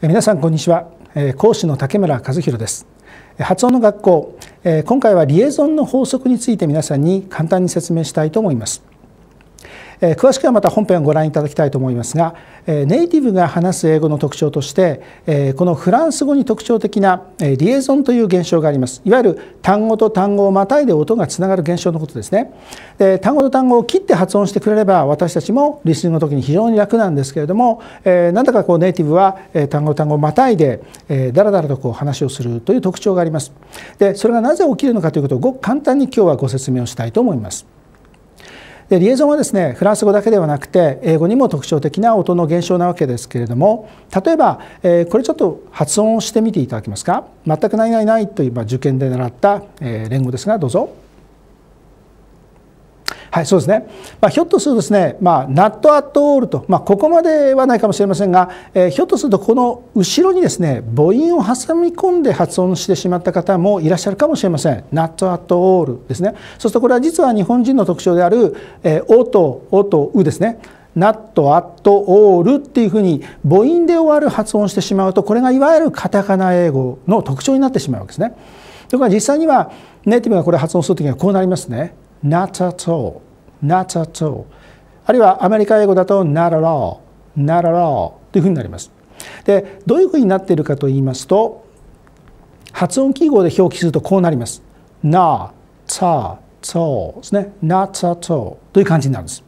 皆さんこんにちは講師の竹村和弘です発音の学校今回はリエゾンの法則について皆さんに簡単に説明したいと思いますえ詳しくはまた本編をご覧いただきたいと思いますが、えネイティブが話す英語の特徴として、えこのフランス語に特徴的な、えリエゾンという現象がありますいわゆる単語と単語をまたいで音がつながる現象のことですねで単語と単語を切って発音してくれれば私たちもリスニングの時に非常に楽なんですけれども、えなんだかこうネイティブは、え単語と単語をまたいで、えー、だらだとこう話をするという特徴がありますでそれがなぜ起きるのかということをごく簡単に今日はご説明をしたいと思います。でリエゾンはですねフランス語だけではなくて英語にも特徴的な音の現象なわけですけれども例えば、えー、これちょっと発音をしてみていただけますか全く何々ないという、ま受験で習った、えー、連語ですがどうぞ。はい、そうですね。まあ、ひょっとするとですね、まあ、ナットアットオールと、まあ、ここまではないかもしれませんが、えー、ひょっとするとこの後ろにですね、母音を挟み込んで発音してしまった方もいらっしゃるかもしれません。ナットアットオールですね。そうするとこれは実は日本人の特徴である、えー、おと、おと、うですね。ナット、アット、オールっていうふうに母音で終わる発音してしまうとこれがいわゆるカタカナ英語の特徴になってしまうわけですね。ところが実際にはネイティブがこれ発音する時にはこうなりますね。not at all not at all あるいはアメリカ英語だと not at all not at all というふうになりますでどういうふうになっているかと言いますと発音記号で表記するとこうなります not at all ですね not at all という感じになるんです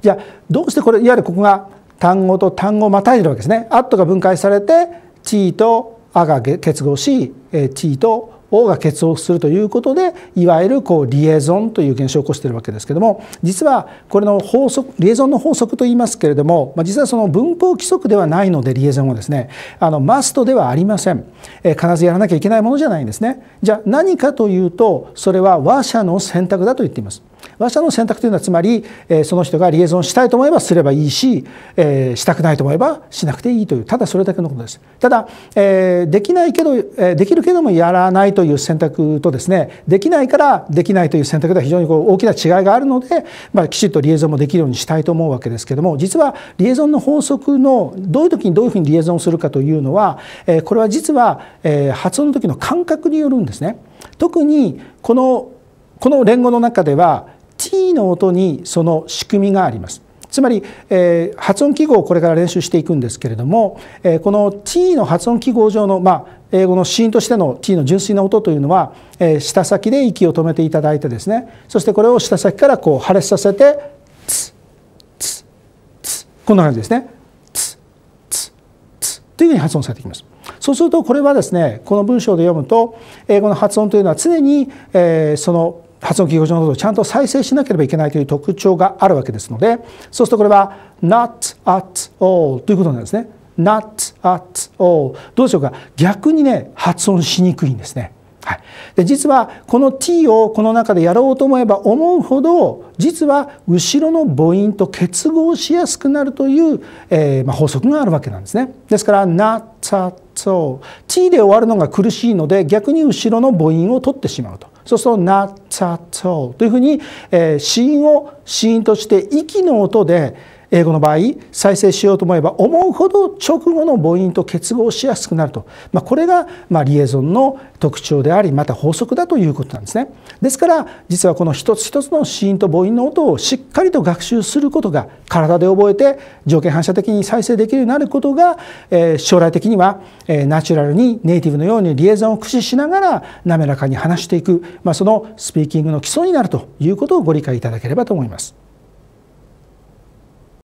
じゃあどうしてこれいわゆるここが単語と単語をまたいでるわけですね。アットが分解されて t とあが結合し t と王が結束するということでいわゆるこうリエゾンという現象を起こしているわけですけども実はこれの法則リエゾンの法則といいますけれども、ま実はその文法規則ではないのでリエゾンはですねあのマストではありません、え必ずやらなきゃいけないものじゃないんですねじゃあ何かというとそれは話者の選択だと言っています私の選択というのはつまり、えその人がリエゾンしたいと思えばすればいいし、えしたくないと思えばしなくていいというただそれだけのことです。ただ、えできないけど、えできるけどもやらないという選択とですねできないからできないという選択では非常にこう大きな違いがあるので、まあ、きちっとリエゾンもできるようにしたいと思うわけですけども実はリエゾンの法則のどういう時にどういうふうにリエゾンするかというのは、えこれは実は、え発音の時の感覚によるんですね。特にこのこの連語の中では t の音にその仕組みがあります。つまり、えー、発音記号をこれから練習していくんですけれども、えー、この t の発音記号上の、まあ、英語のー音としての t の純粋な音というのは、えー、舌先で息を止めていただいてですねそしてこれを舌先からこう破裂させてツツツこんな感じですねツツツというふうに発音されていきます。そうするとこれはですねこの文章で読むと英語の発音というのは常に、えー、その発音記号上のことをちゃんと再生しなければいけないという特徴があるわけですのでそうするとこれは not at all ということなんですね not at all どうでしょうか逆にね発音しにくいんですねはい、で実はこの t をこの中でやろうと思えば思うほど実は後ろの母音と結合しやすくなるという、えー、まあ、法則があるわけなんですね。ですから not at all t で終わるのが苦しいので逆に後ろの母音を取ってしまうと。そうすると「なさそう」というふうに、えー、子音を子音として息の音で英語の場合再生しようと思えば思うほど直後の母音と結合しやすくなると、まあ、これがまリエゾンの特徴でありまた法則だということなんですね。ですから実はこの一つ一つの子音と母音の音をしっかりと学習することが体で覚えて条件反射的に再生できるようになることが、え将来的には、ナチュラルにネイティブのようにリエゾンを駆使しながら滑らかに話していく、まあ、そのスピーキングの基礎になるということをご理解いただければと思います。